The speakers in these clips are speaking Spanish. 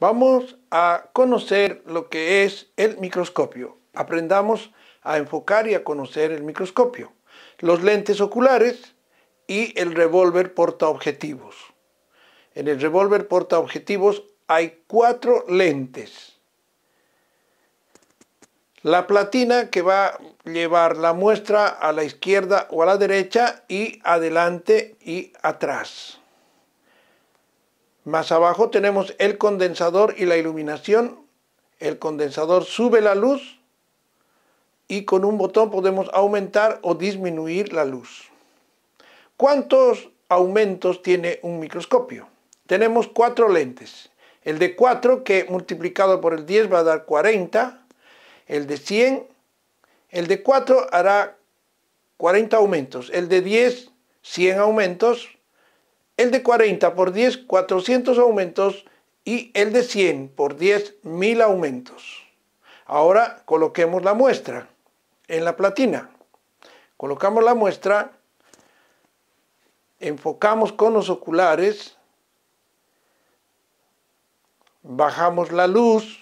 Vamos a conocer lo que es el microscopio. Aprendamos a enfocar y a conocer el microscopio, los lentes oculares y el revólver portaobjetivos. En el revólver portaobjetivos hay cuatro lentes. La platina que va a llevar la muestra a la izquierda o a la derecha y adelante y atrás. Más abajo tenemos el condensador y la iluminación. El condensador sube la luz y con un botón podemos aumentar o disminuir la luz. ¿Cuántos aumentos tiene un microscopio? Tenemos cuatro lentes. El de 4 que multiplicado por el 10 va a dar 40. El de 100. El de 4 hará 40 aumentos. El de 10, 100 aumentos el de 40 por 10, 400 aumentos y el de 100 por 10, 1000 aumentos. Ahora coloquemos la muestra en la platina. Colocamos la muestra, enfocamos con los oculares, bajamos la luz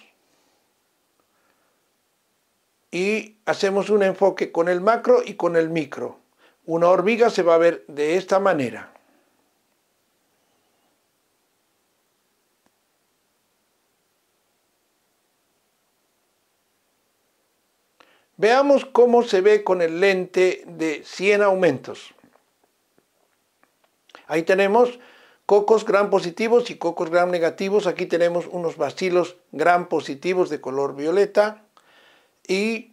y hacemos un enfoque con el macro y con el micro. Una hormiga se va a ver de esta manera. Veamos cómo se ve con el lente de 100 aumentos. Ahí tenemos cocos gran positivos y cocos gran negativos. Aquí tenemos unos bacilos gran positivos de color violeta. Y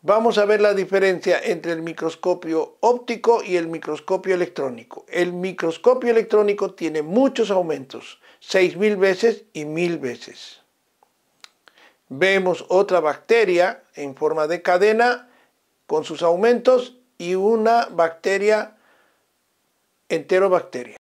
vamos a ver la diferencia entre el microscopio óptico y el microscopio electrónico. El microscopio electrónico tiene muchos aumentos, 6.000 veces y 1.000 veces. Vemos otra bacteria en forma de cadena con sus aumentos y una bacteria enterobacteria.